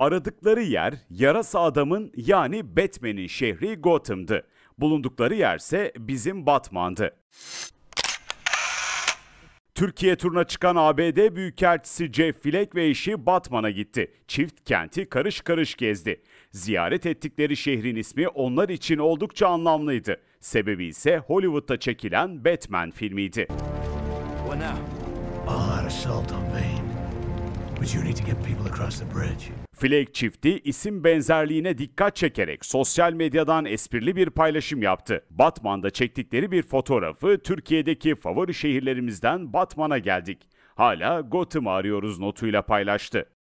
Aradıkları yer yarasa adamın yani Batman'in şehri Gotham'dı. Bulundukları yerse bizim Batman'dı. Türkiye turuna çıkan ABD Büyükelçisi Jeff Flake ve eşi Batman'a gitti. Çift kenti karış karış gezdi. Ziyaret ettikleri şehrin ismi onlar için oldukça anlamlıydı. Sebebi ise Hollywood'da çekilen Batman filmiydi. you need to get people across the bridge. Flake çifti isim benzerliğine dikkat çekerek sosyal medyadan esprili bir paylaşım yaptı. Batman'da çektikleri bir fotoğrafı Türkiye'deki favori şehirlerimizden Batman'a geldik. Hala Gotham arıyoruz notuyla paylaştı.